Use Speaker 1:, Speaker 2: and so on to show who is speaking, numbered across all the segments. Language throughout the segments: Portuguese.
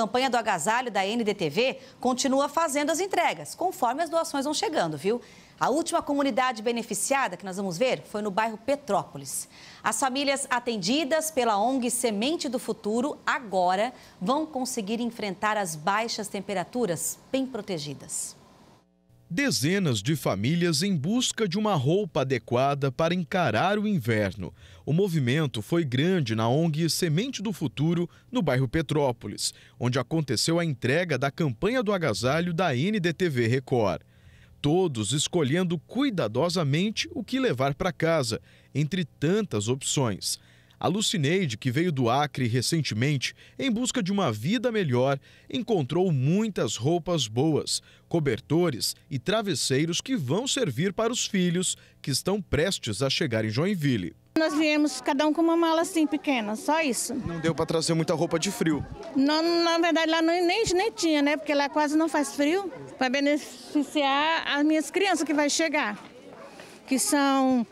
Speaker 1: campanha do agasalho da NDTV continua fazendo as entregas, conforme as doações vão chegando, viu? A última comunidade beneficiada que nós vamos ver foi no bairro Petrópolis. As famílias atendidas pela ONG Semente do Futuro agora vão conseguir enfrentar as baixas temperaturas bem protegidas.
Speaker 2: Dezenas de famílias em busca de uma roupa adequada para encarar o inverno. O movimento foi grande na ONG Semente do Futuro, no bairro Petrópolis, onde aconteceu a entrega da campanha do agasalho da NDTV Record. Todos escolhendo cuidadosamente o que levar para casa, entre tantas opções. A Lucineide, que veio do Acre recentemente em busca de uma vida melhor, encontrou muitas roupas boas, cobertores e travesseiros que vão servir para os filhos que estão prestes a chegar em Joinville.
Speaker 1: Nós viemos cada um com uma mala assim pequena, só isso. Não
Speaker 2: deu para trazer muita roupa de frio?
Speaker 1: Não, na verdade lá não, nem, nem tinha, né? Porque lá quase não faz frio, para beneficiar as minhas crianças que vai chegar, que são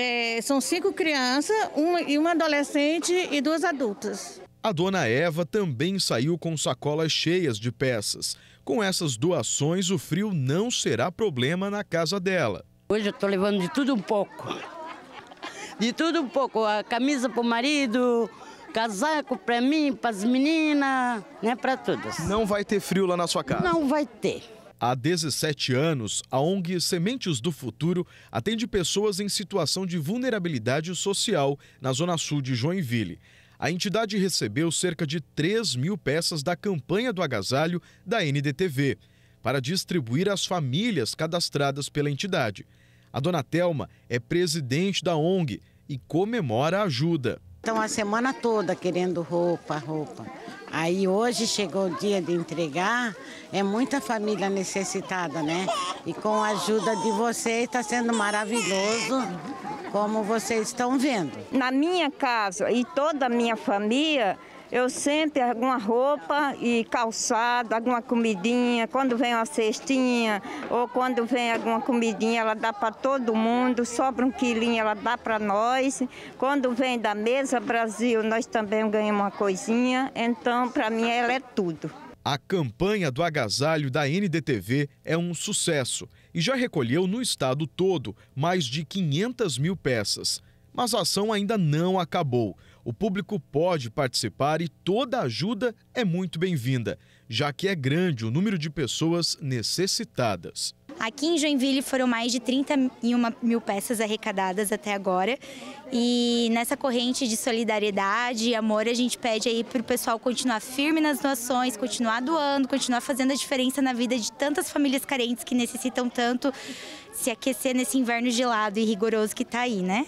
Speaker 1: é, são cinco crianças, uma, e uma adolescente e duas adultas.
Speaker 2: A dona Eva também saiu com sacolas cheias de peças. Com essas doações, o frio não será problema na casa dela. Hoje eu estou levando de tudo um pouco. De tudo um pouco.
Speaker 1: A camisa para o marido, casaco para mim, para as meninas,
Speaker 2: né, para todas. Não vai ter frio lá na sua casa? Não vai ter. Há 17 anos, a ONG Sementes do Futuro atende pessoas em situação de vulnerabilidade social na zona sul de Joinville. A entidade recebeu cerca de 3 mil peças da campanha do agasalho da NDTV para distribuir às famílias cadastradas pela entidade. A dona Telma é presidente da ONG e comemora a ajuda.
Speaker 1: Então a semana toda querendo roupa, roupa. Aí hoje chegou o dia de entregar, é muita família necessitada, né? E com a
Speaker 3: ajuda de vocês está sendo maravilhoso, como vocês estão vendo. Na minha casa e toda a minha família, eu sempre alguma roupa e calçado, alguma comidinha. Quando vem uma cestinha ou quando vem alguma comidinha, ela dá para todo mundo. Sobra um quilinho, ela dá para nós. Quando vem da mesa Brasil, nós também ganhamos uma coisinha. Então, para mim, ela é
Speaker 2: tudo. A campanha do agasalho da NDTV é um sucesso e já recolheu no estado todo mais de 500 mil peças. Mas a ação ainda não acabou. O público pode participar e toda ajuda é muito bem-vinda, já que é grande o número de pessoas necessitadas.
Speaker 3: Aqui em Joinville foram mais de 31 mil peças arrecadadas até agora. E nessa corrente de solidariedade e amor, a gente pede aí para o pessoal continuar firme nas doações, continuar doando, continuar fazendo a diferença na vida de tantas famílias carentes que necessitam tanto se aquecer nesse inverno gelado e rigoroso que está aí, né?